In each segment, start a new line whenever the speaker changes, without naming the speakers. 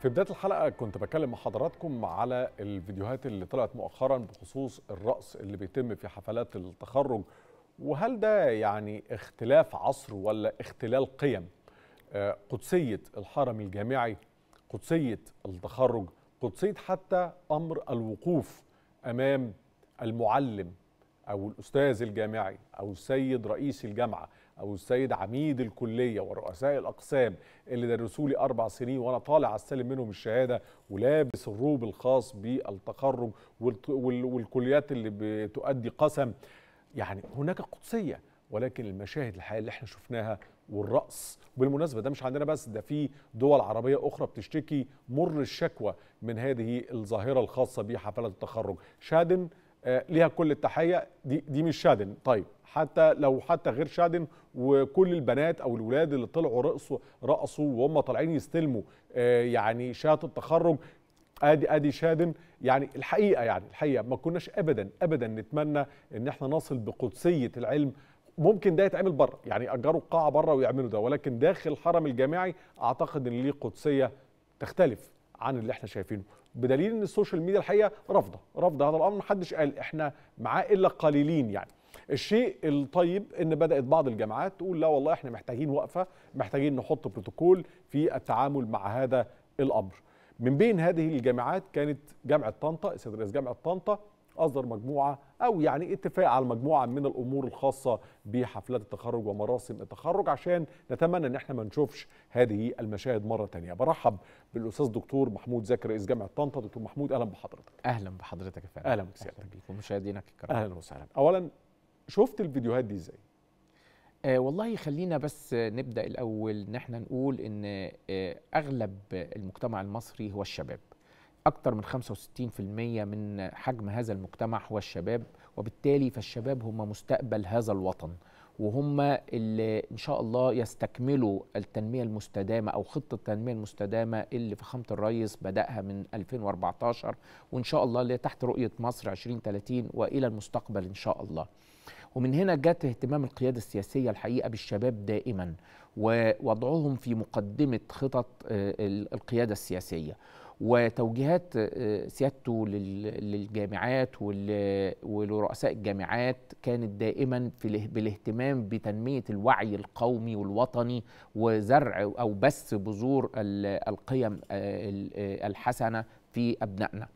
في بداية الحلقة كنت بكلم حضراتكم على الفيديوهات اللي طلعت مؤخرا بخصوص الرقص اللي بيتم في حفلات التخرج وهل ده يعني اختلاف عصر ولا اختلال قيم آه، قدسية الحرم الجامعي قدسية التخرج قدسية حتى أمر الوقوف أمام المعلم أو الأستاذ الجامعي أو السيد رئيس الجامعة او السيد عميد الكلية ورؤساء الأقسام اللي درسوا لي أربع سنين وأنا طالع أستلم منهم الشهادة ولابس الروب الخاص بالتخرج والكليات اللي بتؤدي قسم يعني هناك قدسية ولكن المشاهد الحقيقية اللي احنا شفناها والرأس وبالمناسبة ده مش عندنا بس ده في دول عربية أخرى بتشتكي مر الشكوى من هذه الظاهرة الخاصة بحفلات التخرج شادن آه، ليها كل التحيه دي دي مش شادن طيب حتى لو حتى غير شادن وكل البنات او الولاد اللي طلعوا رقصوا رقصوا وهم طالعين يستلموا آه، يعني شهاده التخرج ادي ادي شادن يعني الحقيقه يعني الحقيقه ما كناش ابدا ابدا نتمنى ان احنا نصل بقدسيه العلم ممكن ده يتعمل بره يعني اجروا قاعه بره ويعملوا ده ولكن داخل الحرم الجامعي اعتقد ان ليه قدسيه تختلف عن اللي احنا شايفينه بدليل ان السوشيال ميديا الحقيقه رافضه رافضه هذا الامر محدش قال احنا معاه الا قليلين يعني الشيء الطيب ان بدات بعض الجامعات تقول لا والله احنا محتاجين وقفه محتاجين نحط بروتوكول في التعامل مع هذا الامر من بين هذه الجامعات كانت جامعه طنطا استاذ رئيس جامعه طنطا اصدر مجموعه او يعني اتفاق على مجموعه من الامور الخاصه بحفلات التخرج ومراسم التخرج عشان نتمنى ان احنا ما نشوفش هذه المشاهد مره ثانيه برحب بالاستاذ دكتور محمود زكي رئيس جامعه طنطا دكتور محمود اهلا بحضرتك اهلا بحضرتك يا فندم اهلا بسيادتك
ومشاهدينك الكرام اهلا وسهلا اولا شفت الفيديوهات دي ازاي آه والله خلينا بس نبدا الاول ان احنا نقول ان آه اغلب المجتمع المصري هو الشباب أكثر من 65% من حجم هذا المجتمع هو الشباب وبالتالي فالشباب هم مستقبل هذا الوطن وهم اللي إن شاء الله يستكملوا التنمية المستدامة أو خطة التنمية المستدامة اللي فخامة الريس بدأها من 2014 وإن شاء الله اللي تحت رؤية مصر 2030 وإلى المستقبل إن شاء الله ومن هنا جت اهتمام القيادة السياسية الحقيقة بالشباب دائما ووضعهم في مقدمة خطط آه، القيادة السياسية وتوجيهات آه، سيادته للجامعات ولرؤساء الجامعات كانت دائما في بالاهتمام بتنميه الوعي القومي والوطني وزرع او بث بذور القيم آه، الحسنه في ابنائنا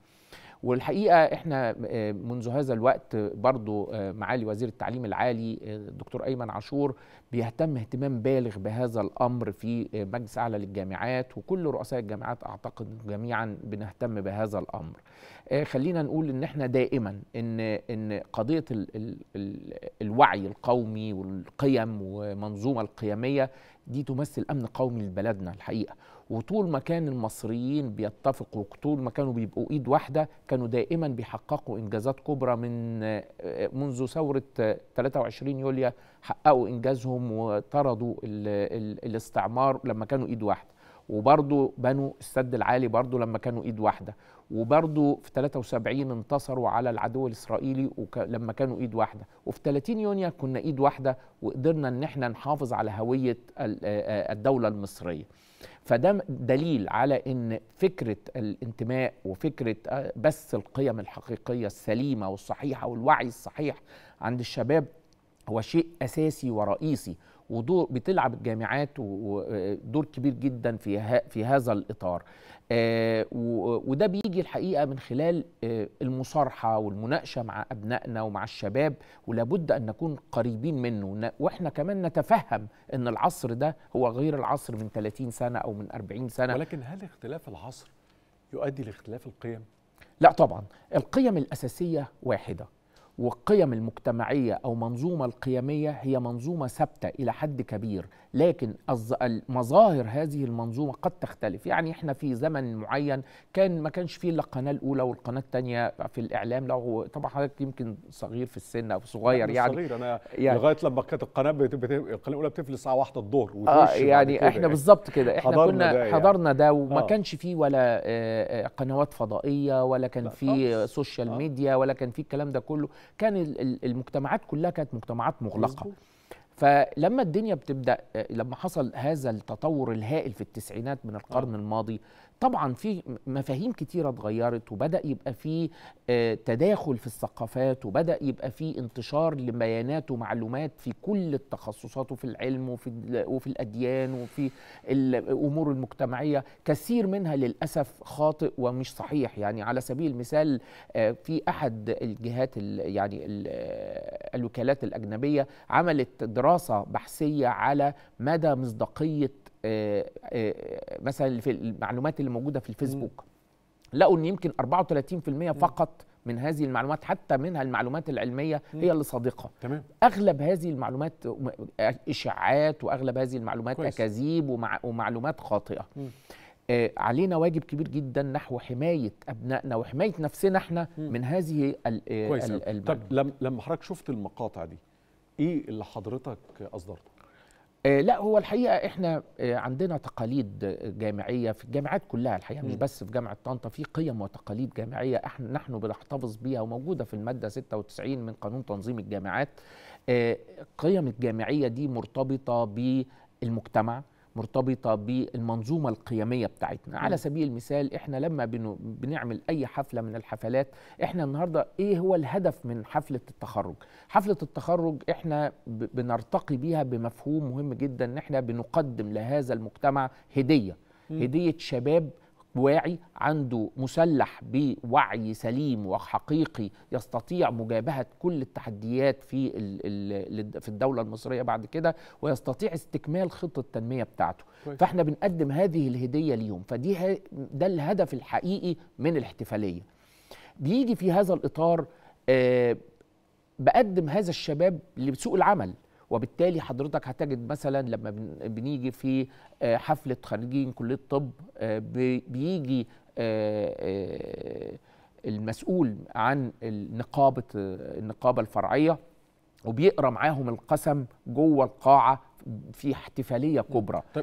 والحقيقه احنا آه، منذ هذا الوقت برضو آه، معالي وزير التعليم العالي آه، الدكتور ايمن عاشور بيهتم اهتمام بالغ بهذا الامر في مجلس اعلى للجامعات وكل رؤساء الجامعات اعتقد جميعا بنهتم بهذا الامر آه، خلينا نقول ان احنا دائما ان ان قضيه الـ الـ الـ الوعي القومي والقيم ومنظومه القيميه دي تمثل امن قومي لبلدنا الحقيقه وطول ما كان المصريين بيتفقوا طول ما كانوا بيبقوا ايد واحده كانوا دائما بيحققوا انجازات كبرى من آه، منذ ثوره 23 آه، يوليو حققوا انجازهم هم وطردوا الـ الـ الاستعمار لما كانوا ايد واحده وبرضه بنوا السد العالي برضه لما كانوا ايد واحده وبرضه في 73 انتصروا على العدو الاسرائيلي وك... لما كانوا ايد واحده وفي 30 يونيو كنا ايد واحده وقدرنا ان احنا نحافظ على هويه الدوله المصريه فده دليل على ان فكره الانتماء وفكره بس القيم الحقيقيه السليمه والصحيحه والوعي الصحيح عند الشباب هو شيء اساسي ورئيسي ودور بتلعب الجامعات دور كبير جدا في في هذا الاطار آه، وده بيجي الحقيقه من خلال آه، المصارحه والمناقشه مع ابنائنا ومع الشباب ولابد ان نكون قريبين منه واحنا كمان نتفهم ان العصر ده هو غير العصر من 30 سنه او من 40 سنه ولكن هل اختلاف العصر يؤدي لاختلاف القيم لا طبعا القيم الاساسيه واحده والقيم المجتمعية أو منظومة القيمية هي منظومة ثابتة إلى حد كبير لكن مظاهر هذه المنظومة قد تختلف يعني إحنا في زمن معين كان ما كانش فيه إلا القناة الأولى والقناة الثانية في الإعلام لو طبعا حضرتك يمكن صغير في السن أو صغير يعني صغير أنا يعني لغاية
لما كانت القناة القناة الأولى بتقفل الساعة واحدة الظهر آه يعني إحنا يعني. بالظبط كده إحنا حضرنا كنا ده يعني. حضرنا ده وما آه.
كانش فيه ولا آه، آه، قنوات فضائية ولا كان فيه سوشيال آه. ميديا ولا كان فيه الكلام ده كله كان المجتمعات كلها كانت مجتمعات مغلقه فلما الدنيا بتبدا آه، لما حصل هذا التطور الهائل في التسعينات من القرن آه. الماضي طبعا في مفاهيم كتيره اتغيرت وبدا يبقى في آه، تداخل في الثقافات وبدا يبقى في انتشار لبيانات ومعلومات في كل التخصصات وفي العلم وفي وفي الاديان وفي الامور المجتمعيه كثير منها للاسف خاطئ ومش صحيح يعني على سبيل المثال في احد الجهات يعني الوكالات الاجنبيه عملت دراسة دراسه بحثيه على مدى مصداقيه آه، آه، مثلا في المعلومات اللي موجوده في الفيسبوك لقوا ان يمكن 34% فقط من هذه المعلومات حتى منها المعلومات العلميه هي اللي صادقه تمام. اغلب هذه المعلومات اشاعات واغلب هذه المعلومات اكاذيب ومعلومات خاطئه آه علينا واجب كبير جدا نحو حمايه ابنائنا وحمايه نفسنا احنا من هذه آه، كويس ال
طب لما حضرتك شفت المقاطع دي ايه اللي حضرتك اصدرته
آه، لا هو الحقيقه احنا آه، عندنا تقاليد جامعيه في الجامعات كلها الحقيقه مش بس في جامعه طنطا في قيم وتقاليد جامعيه احنا نحن بنحتفظ بيها وموجوده في الماده 96 من قانون تنظيم الجامعات آه، قيم الجامعيه دي مرتبطه بالمجتمع مرتبطه بالمنظومه القيميه بتاعتنا على سبيل المثال احنا لما بنعمل اي حفله من الحفلات احنا النهارده ايه هو الهدف من حفله التخرج حفله التخرج احنا بنرتقي بيها بمفهوم مهم جدا ان احنا بنقدم لهذا المجتمع هديه هديه شباب واعي عنده مسلح بوعي سليم وحقيقي يستطيع مجابهه كل التحديات في في الدوله المصريه بعد كده ويستطيع استكمال خطه التنميه بتاعته كويس. فاحنا بنقدم هذه الهديه ليهم فدي ده الهدف الحقيقي من الاحتفاليه بيجي في هذا الاطار آه بقدم هذا الشباب لسوق العمل وبالتالي حضرتك هتجد مثلا لما بنيجي في آه، حفله خريجين كليه الطب بيجي آه، آه، المسؤول عن النقابة النقابه الفرعيه وبيقرا معاهم القسم جوه القاعه في احتفاليه كبرى طيب